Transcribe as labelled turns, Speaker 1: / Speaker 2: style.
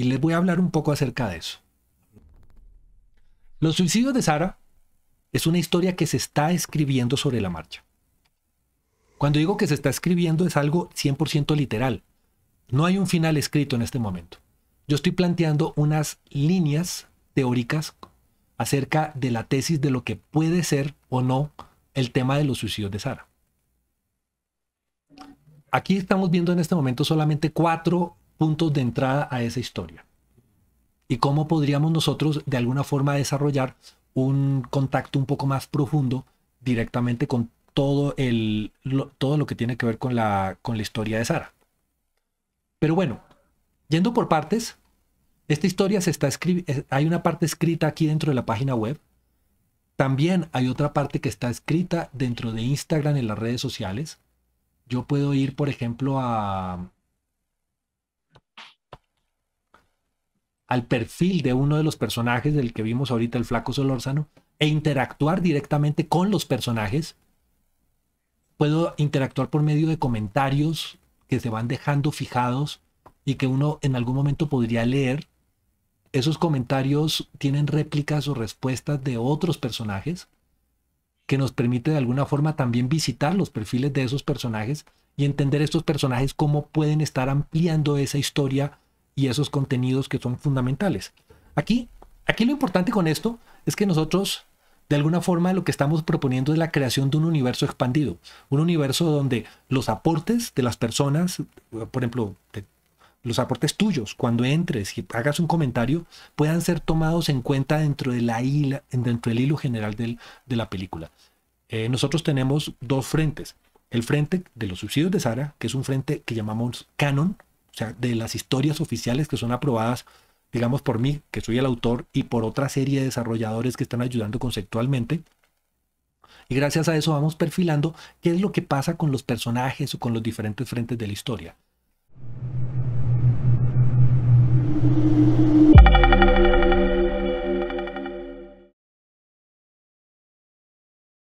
Speaker 1: Y les voy a hablar un poco acerca de eso. Los suicidios de Sara es una historia que se está escribiendo sobre la marcha. Cuando digo que se está escribiendo es algo 100% literal. No hay un final escrito en este momento. Yo estoy planteando unas líneas teóricas acerca de la tesis de lo que puede ser o no el tema de los suicidios de Sara. Aquí estamos viendo en este momento solamente cuatro puntos de entrada a esa historia. Y cómo podríamos nosotros de alguna forma desarrollar un contacto un poco más profundo directamente con todo, el, lo, todo lo que tiene que ver con la, con la historia de Sara. Pero bueno, yendo por partes, esta historia se está eh, hay una parte escrita aquí dentro de la página web. También hay otra parte que está escrita dentro de Instagram en las redes sociales. Yo puedo ir, por ejemplo, a, al perfil de uno de los personajes del que vimos ahorita, el flaco Solórzano, e interactuar directamente con los personajes. Puedo interactuar por medio de comentarios que se van dejando fijados y que uno en algún momento podría leer. Esos comentarios tienen réplicas o respuestas de otros personajes que nos permite de alguna forma también visitar los perfiles de esos personajes y entender estos personajes cómo pueden estar ampliando esa historia y esos contenidos que son fundamentales. Aquí, aquí lo importante con esto es que nosotros, de alguna forma, lo que estamos proponiendo es la creación de un universo expandido, un universo donde los aportes de las personas, por ejemplo, los aportes tuyos cuando entres y hagas un comentario puedan ser tomados en cuenta dentro, de la dentro del hilo general de la película. Eh, nosotros tenemos dos frentes. El frente de los subsidios de Sara, que es un frente que llamamos Canon, o sea, de las historias oficiales que son aprobadas, digamos, por mí, que soy el autor, y por otra serie de desarrolladores que están ayudando conceptualmente. Y gracias a eso vamos perfilando qué es lo que pasa con los personajes o con los diferentes frentes de la historia.